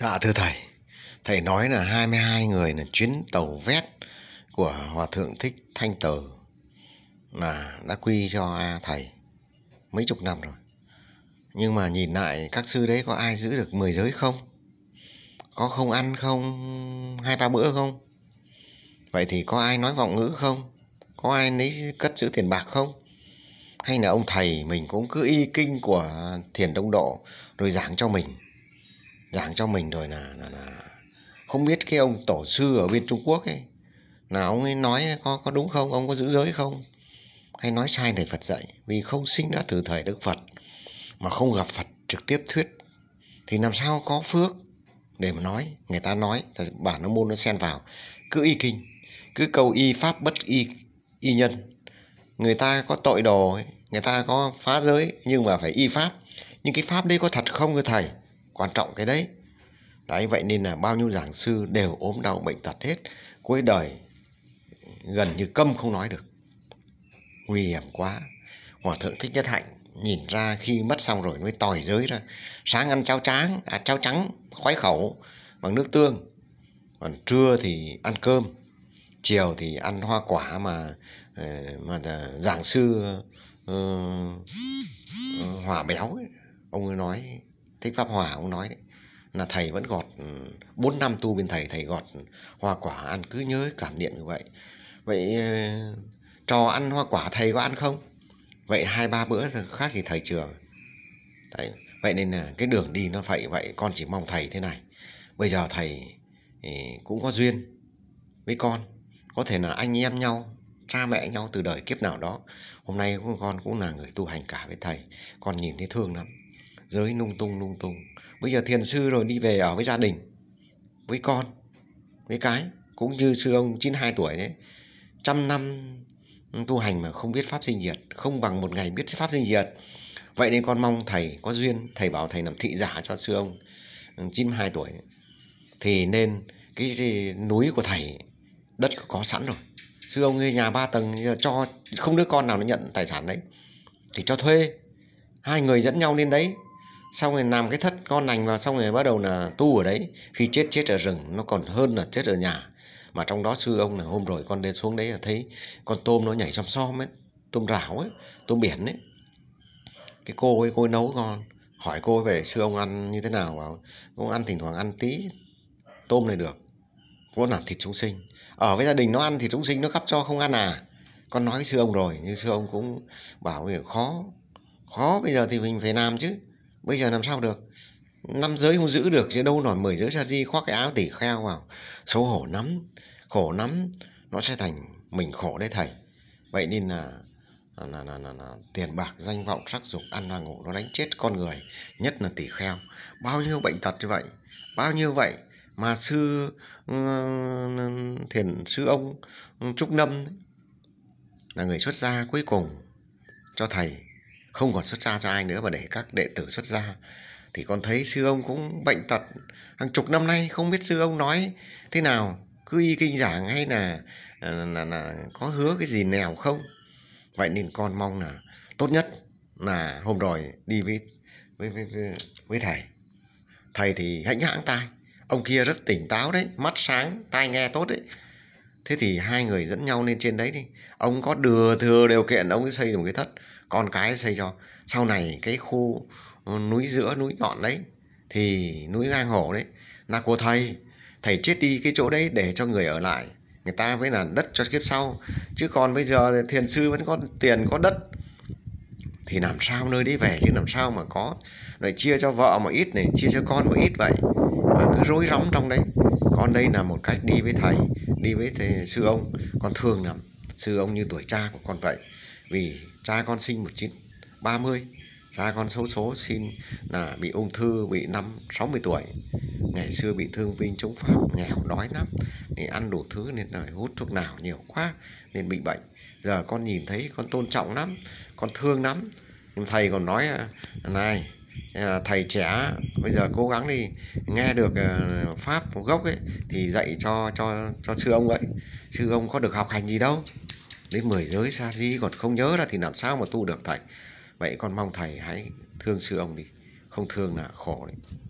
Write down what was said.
Dạ thưa thầy, thầy nói là 22 người là chuyến tàu vét của Hòa Thượng Thích Thanh Tử là đã quy cho thầy mấy chục năm rồi. Nhưng mà nhìn lại các sư đấy có ai giữ được 10 giới không? Có không ăn không? Hai ba bữa không? Vậy thì có ai nói vọng ngữ không? Có ai lấy cất giữ tiền bạc không? Hay là ông thầy mình cũng cứ y kinh của thiền đông độ rồi giảng cho mình giảng cho mình rồi là, là, là không biết cái ông tổ sư ở bên Trung Quốc ấy là ông ấy nói có có đúng không ông có giữ giới không hay nói sai thầy Phật dạy vì không sinh đã từ thời Đức Phật mà không gặp Phật trực tiếp thuyết thì làm sao có phước để mà nói người ta nói bản nó môn nó xen vào cứ y kinh cứ cầu y pháp bất y y nhân người ta có tội đồ người ta có phá giới nhưng mà phải y pháp nhưng cái pháp đấy có thật không thưa thầy quan trọng cái đấy đấy vậy nên là bao nhiêu giảng sư đều ốm đau bệnh tật hết cuối đời gần như câm không nói được nguy hiểm quá hòa thượng thích nhất hạnh nhìn ra khi mất xong rồi mới tòi giới ra sáng ăn cháo tráng à cháo trắng khoái khẩu bằng nước tương còn trưa thì ăn cơm chiều thì ăn hoa quả mà ờ, mà giảng sư uh, ờ, uh, ờ, hỏa béo ấy. ông ấy nói Thích Pháp Hòa ông nói đấy là thầy vẫn gọt 4 ừ, năm tu bên thầy thầy gọt hoa quả ăn cứ nhớ cảm niệm như vậy vậy trò ờ, ăn hoa quả thầy có ăn không vậy hai ba bữa khác gì thầy trường Đấy. vậy nên là cái đường đi nó phải vậy con chỉ mong thầy thế này bây giờ thầy ừ, cũng có duyên với con có thể là anh em nhau cha mẹ nhau từ đời kiếp nào đó hôm nay con cũng là người tu hành cả với thầy con nhìn thấy thương lắm giới lung tung lung tung bây giờ thiền sư rồi đi về ở với gia đình với con với cái cũng như sư ông 92 tuổi đấy trăm năm tu hành mà không biết pháp sinh diệt không bằng một ngày biết pháp sinh diệt vậy nên con mong thầy có duyên thầy bảo thầy làm thị giả cho sư ông 92 ừ, tuổi thì nên cái, cái núi của thầy đất có sẵn rồi sư ông nhà ba tầng cho không đứa con nào nó nhận tài sản đấy thì cho thuê hai người dẫn nhau lên đấy xong rồi làm cái thất con lành vào xong rồi bắt đầu là tu ở đấy khi chết chết ở rừng nó còn hơn là chết ở nhà mà trong đó sư ông là hôm rồi con lên xuống đấy là thấy con tôm nó nhảy trong xom ấy tôm rảo ấy tôm biển ấy cái cô ấy cô ấy nấu con hỏi cô ấy về sư ông ăn như thế nào bảo ông ăn thỉnh thoảng ăn tí tôm này được vốn làm thịt chúng sinh ở với gia đình nó ăn thịt chúng sinh nó khắp cho không ăn à con nói với sư ông rồi nhưng sư ông cũng bảo là khó khó bây giờ thì mình phải làm chứ bây giờ làm sao được năm giới không giữ được chứ đâu nổi mười giới sa di khoác cái áo tỉ kheo vào xấu hổ lắm khổ lắm nó sẽ thành mình khổ đấy thầy vậy nên là là, là, là, là tiền bạc danh vọng sắc dục ăn và ngủ nó đánh chết con người nhất là tỷ kheo bao nhiêu bệnh tật như vậy bao nhiêu vậy mà sư uh, thiền sư ông ừ, trúc lâm là người xuất gia cuối cùng cho thầy không còn xuất gia cho ai nữa mà để các đệ tử xuất gia thì con thấy sư ông cũng bệnh tật hàng chục năm nay không biết sư ông nói thế nào cứ y kinh giảng hay là là, là, là có hứa cái gì nào không vậy nên con mong là tốt nhất là hôm rồi đi với với với, với, với thầy thầy thì hãnh hãng tai ông kia rất tỉnh táo đấy mắt sáng tai nghe tốt đấy thế thì hai người dẫn nhau lên trên đấy đi ông có đưa thừa điều kiện ông ấy xây được một cái thất con cái xây cho sau này cái khu ờ, núi giữa núi nhọn đấy thì núi ngang hổ đấy là của thầy thầy chết đi cái chỗ đấy để cho người ở lại người ta với là đất cho kiếp sau chứ còn bây giờ thiền sư vẫn có tiền có đất thì làm sao nơi đấy về chứ làm sao mà có lại chia cho vợ một ít này chia cho con một ít vậy mà cứ rối rắm trong đấy con đây là một cách đi với thầy đi với thầy, sư ông con thương lắm sư ông như tuổi cha của con vậy vì cha con sinh 1930 cha con xấu số xin là bị ung thư bị năm 60 tuổi ngày xưa bị thương vinh chống pháp nghèo đói lắm thì ăn đủ thứ nên là hút thuốc nào nhiều quá nên bị bệnh giờ con nhìn thấy con tôn trọng lắm con thương lắm nhưng thầy còn nói à, này Ờ, thầy trẻ bây giờ cố gắng đi nghe được ờ, pháp gốc ấy thì dạy cho cho cho sư ông ấy sư ông có được học hành gì đâu đến mười giới xa gì còn không nhớ ra thì làm sao mà tu được thầy vậy con mong thầy hãy thương sư ông đi không thương là khổ đấy